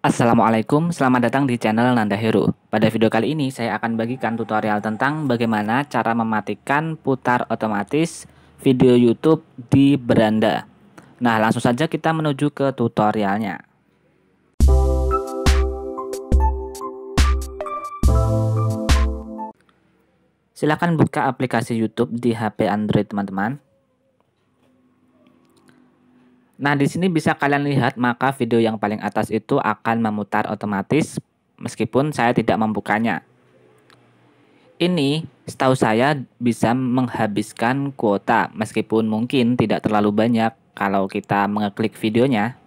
Assalamualaikum, selamat datang di channel Nanda Hero. Pada video kali ini saya akan bagikan tutorial tentang bagaimana cara mematikan putar otomatis video YouTube di beranda. Nah, langsung saja kita menuju ke tutorialnya. Silakan buka aplikasi YouTube di HP Android, teman-teman. Nah, di sini bisa kalian lihat maka video yang paling atas itu akan memutar otomatis meskipun saya tidak membukanya. Ini setahu saya bisa menghabiskan kuota meskipun mungkin tidak terlalu banyak kalau kita mengeklik videonya.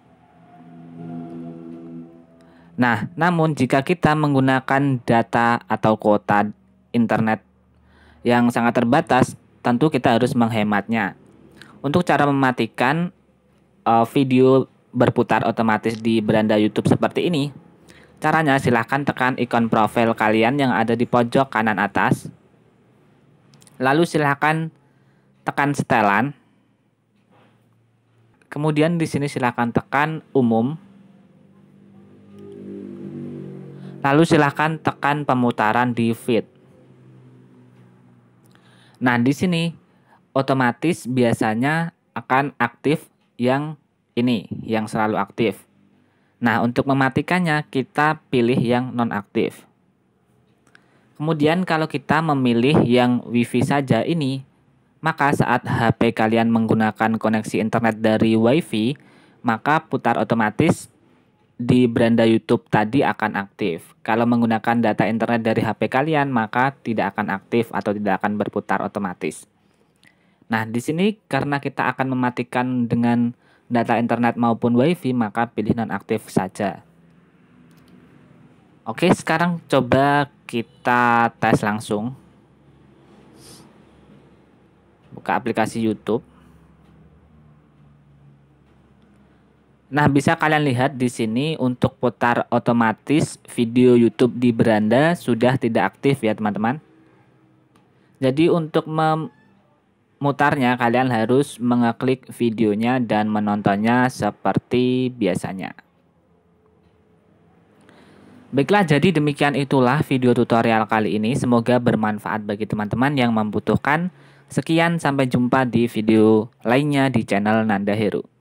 Nah, namun jika kita menggunakan data atau kuota internet yang sangat terbatas, tentu kita harus menghematnya. Untuk cara mematikan uh, video berputar otomatis di beranda YouTube seperti ini? Caranya silahkan tekan ikon profil kalian yang ada di pojok kanan atas. Lalu silahkan tekan setelan. Kemudian di sini silahkan tekan umum. Lalu silahkan tekan pemutaran di feed. Nah di sini otomatis biasanya akan aktif yang ini yang selalu aktif. Nah, untuk mematikannya kita pilih yang nonaktif. Kemudian kalau kita memilih yang WiFi saja ini, maka saat HP kalian menggunakan koneksi internet dari WiFi, maka putar otomatis di beranda YouTube tadi akan aktif. Kalau menggunakan data internet dari HP kalian, maka tidak akan aktif atau tidak akan berputar otomatis. Nah, di sini karena kita akan mematikan dengan data internet maupun WiFi, maka pilih nonaktif saja. Oke, sekarang coba kita tes langsung. Buka aplikasi YouTube. Nah, bisa kalian lihat di sini untuk putar otomatis video YouTube di beranda sudah tidak aktif ya, teman-teman. Jadi untuk mem mutarnya kalian harus mengeklik videonya dan menontonnya seperti biasanya. Baiklah, jadi demikian itulah video tutorial kali ini. Semoga bermanfaat bagi teman-teman yang membutuhkan. Sekian, sampai jumpa di video lainnya di channel Nanda Heru.